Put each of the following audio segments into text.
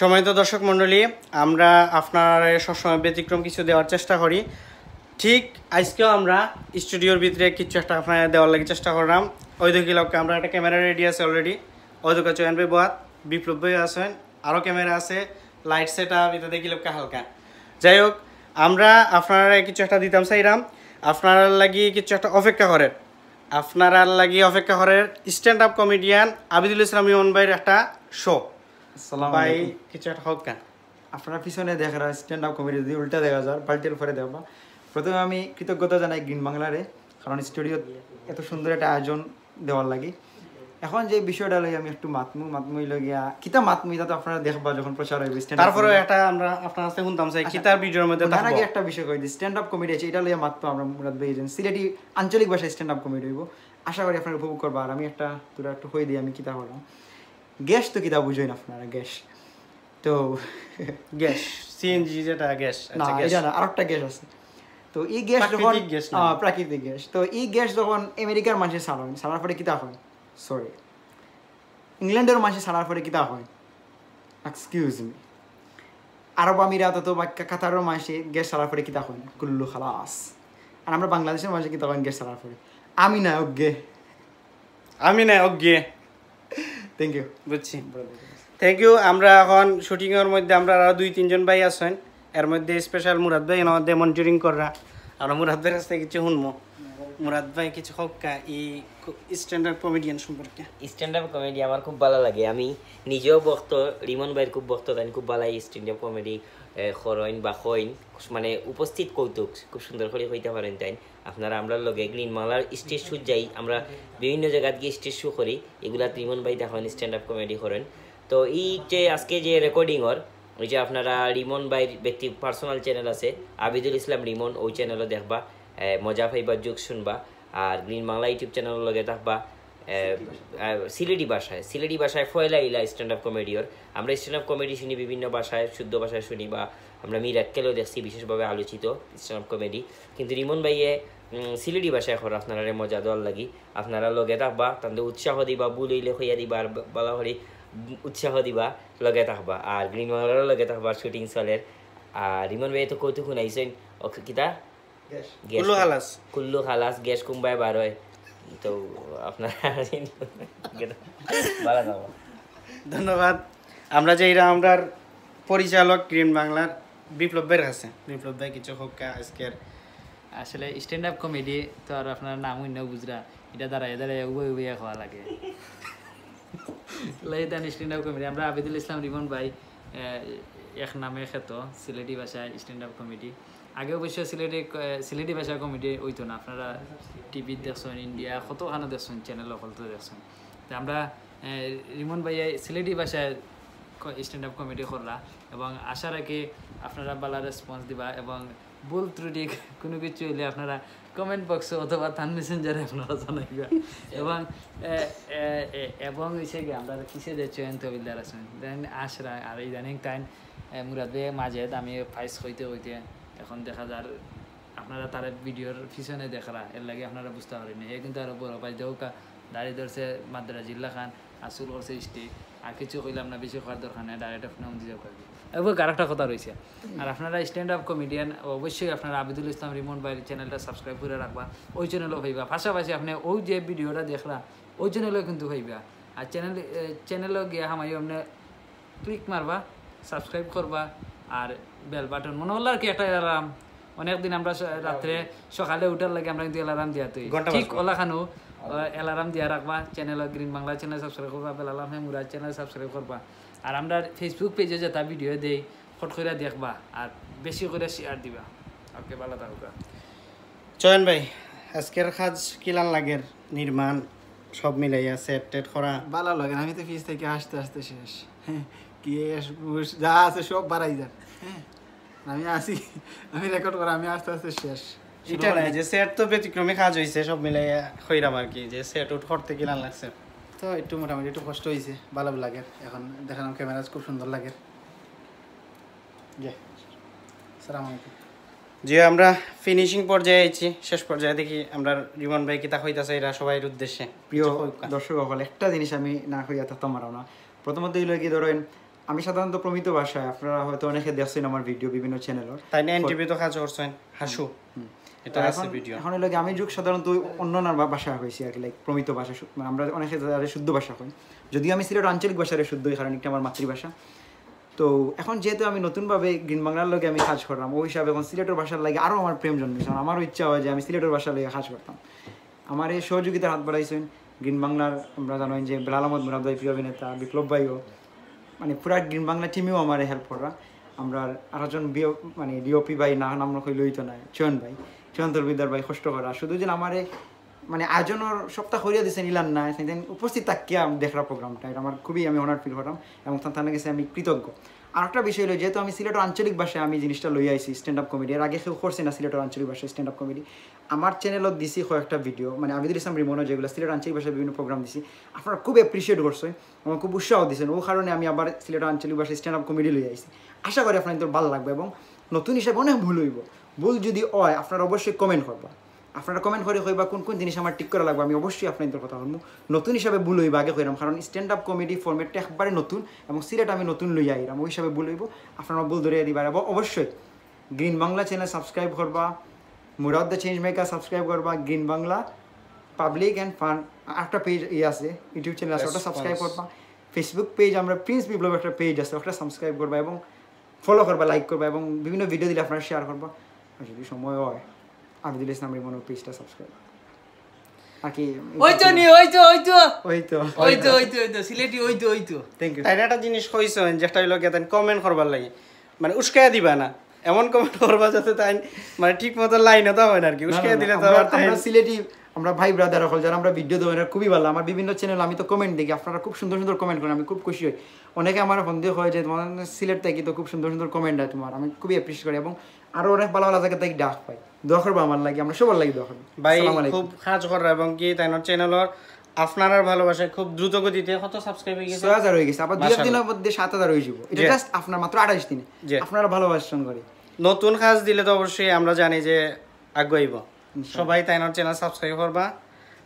সময়ত দর্শক মণ্ডলী আমরা আপনার সবসময় ব্যতিক্রম কিছু দেওয়ার চেষ্টা করি ঠিক আজকেও আমরা স্টুডিওর ভিতরে কিছু একটা আপনার দেওয়ার লাগে চেষ্টা করলাম ওই দেখি লোককে আমরা একটা ক্যামেরা রেডি আছে অলরেডি ওই দুঃখ চয়ন ভাই বহাত বিপ্লব ভাই আছেন আরও ক্যামেরা আছে লাইট সেট আপ এটা দেখি লোককে হালকা যাই হোক আমরা আপনারা কিছু একটা দিতাম সাইরাম আপনারা লাগি কিছু একটা অপেক্ষা করেন আপনারা লাগি অপেক্ষা করেন stand up comedian Abidul Islam Emon ভাইয়ের একটা শো ভাই কিছু একটা হোক না আপনার পিছনে দেখার স্ট্যান্ড আপ কমেডি যদি উল্টা দেখা যায় পাল্টেল পরে দেখবা প্রথমে আমি কৃতজ্ঞতা জানাই গ্রিন বাংলারে কারণ স্টুডিও এত সুন্দর একটা আয়োজন দেওয়ার লাগে এখন যে বিষয়টা লাগে আমি একটু মাতমু মাতমুই লাগিয়া কিতা মাতমু এটা তো আপনারা দেখবা যখন প্রচার হইবে তারপরে একটা আমরা আপনার কাছে শুনতাম চাই আচ্ছা, কিতার ভিডিওর মধ্যে তার আগে একটা বিষয় কই দিই স্ট্যান্ড আপ কমেডি আছে এটা লইয়া মাতমু আমরা মুরাদ ভাই এজেন্ট সিলেটি আঞ্চলিক ভাষায় স্ট্যান্ড আপ কমেডি হইব আশা করি আপনারা উপভোগ করবা আর আমি একটা তোরা একটু কই দিই আমি কিতা হলাম গ্যাস তো কি কিতা বুঝেন আপনারা গ্যাস তো গ্যাস সিএনজি যেটা গ্যাস না আচ্ছা, এটা না আরেকটা গ্যাস আছে তো এই গ্যাস যখন প্রাকৃতিক গ্যাস তো এই গ্যাস যখন আমেরিকার মানুষের সালান সালার পরে কিতা হয় সরি ইংল্যান্ডের মানুষের সালার পরে কিতা হয় এক্সকিউজ মি আরব আমিরাত তো বা কাতারের মানুষে গ্যাস সালার পরে কিতা হয় কুল্লু খালাস আর আমরা বাংলাদেশের মানুষে কিতা হয় গ্যাস সালার পরে আমি না অজ্ঞে আমি না অজ্ঞে থ্যাংক ইউ বুঝছি থ্যাংক ইউ আমরা এখন শুটিংয়ের মধ্যে আমরা আরও দুই তিনজন ভাই আছেন এর মধ্যে স্পেশাল মুরাদ ভাই আমাদের মনিটরিং করা আর মুরাদ ভাইয়ের কাছ থেকে কিছু শুনবো মুরাদ ভাই কিছু হক্কা এই স্ট্যান্ড আপ কমেডিয়ান সম্পর্কে স্ট্যান্ড আপ কমেডি আমার খুব ভালো লাগে আমি নিজেও বক্ত রিমন ভাইয়ের খুব বক্ত তাই খুব ভালো স্ট্যান্ড আপ কমেডি খরইন বা খইন মানে উপস্থিত কৌতুক খুব সুন্দর করে হইতে পারেন তাই আপনারা আমরা লগে গ্রিন মালার স্টেজ শু যাই আমরা বিভিন্ন জায়গাত গিয়ে স্টেজ শু করি এগুলা ত্রিমন ভাই দেখেন স্ট্যান্ড আপ কমেডি করেন তো এই যে আজকে যে ওর ওই যে আপনারা রিমন ভাইয়ের ব্যক্তি পার্সোনাল চ্যানেল আছে আবিদুল ইসলাম রিমন ওই চ্যানেলও দেখবা মজা ফাইবার যুগ শুনবা আর গ্রিন বাংলা ইউটিউব চ্যানেল লগে থাকবা সিলেটি ভাষায় সিলেটি ভাষায় ফয়লা ইলা স্ট্যান্ড আপ কমেডিওর আমরা স্ট্যান্ড আপ কমেডি শুনি বিভিন্ন ভাষায় শুদ্ধ ভাষায় শুনি বা আমরা মিরাক্কেলও দেখছি বিশেষভাবে আলোচিত স্ট্যান্ড আপ কমেডি কিন্তু রিমন ভাইয়ে সিলেটি ভাষা এখন আপনারা মজা দেওয়ার লাগি আপনারা লগে থাকবা তাদের উৎসাহ দিবা বুল হইলে হইয়া দিবা আর বলা হরি উৎসাহ দিবা লগে থাকবা আর গ্রিন ওয়ালারও লগে থাকবা শুটিং চলের আর রিমন ভাইয়ে তো কৌতুক শুনাইছেন কিতা কুল্লু খালাস কুল্লু খালাস গ্যাস কুম্বায় বারোয় তো আপনার ধন্যবাদ আমরা যে এরা আমরার পরিচালক গ্রিন বাংলার বিপ্লব ভাইয়ের কাছে বিপ্লব ভাই কিছু হোক আজকের আসলে স্ট্যান্ড আপ কমেডি তো আর আপনার নাম হইনা বুঝরা এটা দাঁড়ায় দাঁড়ায় উবে উবে খাওয়া লাগে লাইদান স্ট্যান্ড আপ কমেডি আমরা আবিদুল ইসলাম রিমন ভাই এক নামে খেত সিলেটি ভাষায় স্ট্যান্ড আপ কমিটি আগে অবশ্য সিলেটি সিলেটি ভাষা কমিটি ওইতো না আপনারা টিভিত দেখছেন ইন্ডিয়া কতখানে দেখছেন চ্যানেল তো দেখছেন তো আমরা রিমন ভাইয়া সিলেটি ভাষায় স্ট্যান্ড আপ কমিটি করলা এবং আশা রাখি আপনারা বালা রেসপন্স দিবা এবং ভুল ত্রুটি কোনো কিছু হলে আপনারা কমেন্ট বক্সে অথবা থান মেসেঞ্জারে আপনারা জানাইবা এবং এবং হচ্ছে কি আমরা কিসে যে জয়ন্ত তবিলদার আছেন দেন আশরা আর ইদানিং টাইম মুরাদ বে মাঝে আমি ফাইস হইতে হইতে এখন দেখা যার আপনারা তার ভিডিওর পিছনে দেখারা এর লাগে আপনারা বুঝতে পারেন এ কিন্তু আরও বড় পাই দেউকা দাঁড়িয়ে ধরছে মাদ্রা জিল্লা খান আসুল করছে স্টেক আর কিছু কইলাম না বেশি খাওয়ার দরকার নেই ডাইরেক্ট আপনি অন্দিজা করবি এবং আরেকটা কথা রয়েছে আর আপনারা স্ট্যান্ড আপ কমেডিয়ান অবশ্যই আপনারা আবিদুল ইসলাম রিমোট বাইরের চ্যানেলটা সাবস্ক্রাইব করে রাখবা ওই চ্যানেলও পাইবা পাশাপাশি আপনি ওই যে ভিডিওটা দেখলা ওই চ্যানেলও কিন্তু পাইবা আর চ্যানেল চ্যানেলও গিয়ে হামাই আপনি ক্লিক মারবা সাবস্ক্রাইব করবা আর বেল বাটন মনে হল আর কি একটা অ্যালার্ম অনেকদিন আমরা রাত্রে হ্যাঁ। সকালে উঠার লাগে আমরা কিন্তু অ্যালার্ম দিয়া তুই ঠিক ওলা খানো অ্যালার্ম দিয়া রাখবা channel green Bangla channel subscribe করবা বেলালাম হে মুরাদ চ্যানেল সাবস্ক্রাইব করবা আর আমরা ফেসবুক পেজে যেটা ভিডিও দেই ফট করে দেখবা আর বেশি করে শেয়ার দিবা ওকে ভালো থাকবা চয়ন ভাই আজকের কাজ কিলান লাগের নির্মাণ সব মিলাইয়া সেট টেট করা ভালো লাগে আমি তো ফিস থেকে আসতে আসতে শেষ হ্যাঁ, কেস যা আছে সব বাড়াই যান হ্যাঁ, আমি আসি আমি রেকর্ড করা আমি আস্তে আস্তে শেষ শেষ পর্যায়ে দেখি আমরা রিমন ভাই কিতা হইতাছে এরা সবাই উদ্দেশ্যে প্রিয় দর্শক সকল একটা জিনিস আমি না হইয়া তোমারও না প্রথমত কি ধরেন আমি সাধারণত প্রমিত ভাষায় আপনারা হয়তো অনেকে দেখছেন আমার ভিডিও বিভিন্ন চ্যানেল তাই না তো কাজ হাসু এখন আমি যুগ সাধারণত অন্য ভাষা হয়েছি আর কি লাইক প্রমিত ভাষা মানে আমরা অনেকে যারা শুদ্ধ ভাষা হই যদিও আমি সিলেট আঞ্চলিক শুদ্ধ কারণ আমার মাতৃভাষা তো এখন যেহেতু আমি নতুনভাবে গ্রিন বাংলার লোকে আমি কাজ করলাম ওই হিসাবে এখন সিলেটের ভাষার লাগে আরও আমার প্রেম জন্মেছে আমারও ইচ্ছা হয় যে আমি সিলেটের কাজ করতাম আমার এই সহযোগিতার হাত বাড়াইছেন গ্রিন বাংলার আমরা জানেন যে বেলাল আহমদ মুরাদ ভাই প্রিয় অভিনেতা বিপ্লব ভাইও মানে পুরা গ্রিন বাংলা টিমেও আমার হেল্প করা আমরা আরেকজন মানে ডিওপি ভাই না নাম লই তো চয়ন ভাই চন্দর বিদ্যার ভাই কষ্ট করা শুধু যে আমারে মানে আয়োজনের সপ্তাহ হরিয়া দিয়েছেন ইলান না সেদিন উপস্থিত থাকিয়া দেখার প্রোগ্রামটা এটা আমার খুবই আমি অনার ফিল করলাম এবং তার গেছে আমি কৃতজ্ঞ আর একটা বিষয় হলো যেহেতু আমি সিলেটের আঞ্চলিক ভাষায় আমি জিনিসটা লই আইছি স্ট্যান্ড আপ কমেডি এর আগে কেউ করছে না সিলেটের আঞ্চলিক ভাষায় স্ট্যান্ড আপ কমেডি আমার চ্যানেলত দিছি কয়েকটা ভিডিও মানে আবিদুল ইসলাম রিমনও যেগুলো সিলেটের আঞ্চলিক ভাষায় বিভিন্ন প্রোগ্রাম দিছি আপনারা খুব অ্যাপ্রিসিয়েট করছেন আমার খুব উৎসাহ দিয়েছেন ও কারণে আমি আবার সিলেটের আঞ্চলিক ভাষায় স্ট্যান্ড আপ কমেডি লই আইছি আশা করি আপনার ভালো লাগবে এবং নতুন হিসাবে অনেক ভুল হইব ভুল যদি হয় আপনারা অবশ্যই কমেন্ট করবা আপনারা কমেন্ট করে হইবা কোন কোন জিনিস আমার ঠিক করা লাগবে আমি অবশ্যই আপনাদের কথা বলবো নতুন হিসাবে ভুল হইবা আগে হইলাম কারণ স্ট্যান্ড আপ কমেডি ফর্মেটটা একবারে নতুন এবং সিলেট আমি নতুন লই আইলাম ওই হিসাবে ভুল হইব আপনারা ভুল ধরে দিবার এবং অবশ্যই গ্রিন বাংলা চ্যানেল সাবস্ক্রাইব করবা Murad the change maker subscribe করবা green Bangla public and fun একটা পেজ ইয়ে আছে ইউটিউব চ্যানেল আছে ওটা সাবস্ক্রাইব করবা ফেসবুক পেজ আমরা প্রিন্স বিপ্লব একটা পেজ আছে ওটা সাবস্ক্রাইব করবা এবং ফলো করবা লাইক করবা এবং বিভিন্ন ভিডিও দিলে আপনারা শেয়ার করবা যদি সময় হয় আবিদুল ইসলামের মনে পেজটা সাবস্ক্রাইব তাই লাগে মানে উস্কায়া দিবা না এমন কমেন্ট করবা যাতে তাই মানে ঠিক মতো লাইনে তো হয় না আর কি দিলে তো সিলেটি আমরা ভাই ব্রাদার হল যারা আমরা ভিডিও দেবেন খুবই ভালো আমার বিভিন্ন চ্যানেল আমি তো কমেন্ট দেখি আপনারা খুব সুন্দর সুন্দর কমেন্ট করেন আমি খুব খুশি হই অনেকে আমার বন্ধু হয় যে তোমার সিলেট থেকে তো খুব সুন্দর সুন্দর কমেন্ট হয় তোমার আমি খুবই অ্যাপ্রিসিয়েট করি এবং আরও অনেক ভালো ভালো জায়গা থেকে ডাক পাই দোয়া করবো আমার লাগে আমরা সবার লাগে দোয়া করবো ভাই খুব কাজ করা এবং কি তাই না চ্যানেল আপনারা ভালোবাসায় খুব দ্রুত গতিতে কত সাবস্ক্রাইব হয়ে গেছে 6000 হয়ে গেছে আবার দুই দিনের মধ্যে 7000 হয়ে যাবে এটা জাস্ট আপনার মাত্র 28 দিনে আপনারা ভালোবাসন করে নতুন কাজ দিলে তো অবশ্যই আমরা জানি যে আগ্রহীব সবাই তাইনার চ্যানেল সাবস্ক্রাইব করবা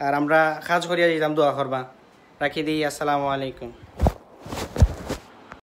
আর আমরা কাজ করিয়া যেতাম দোয়া করবা রাখি দিই আসসালামু আলাইকুম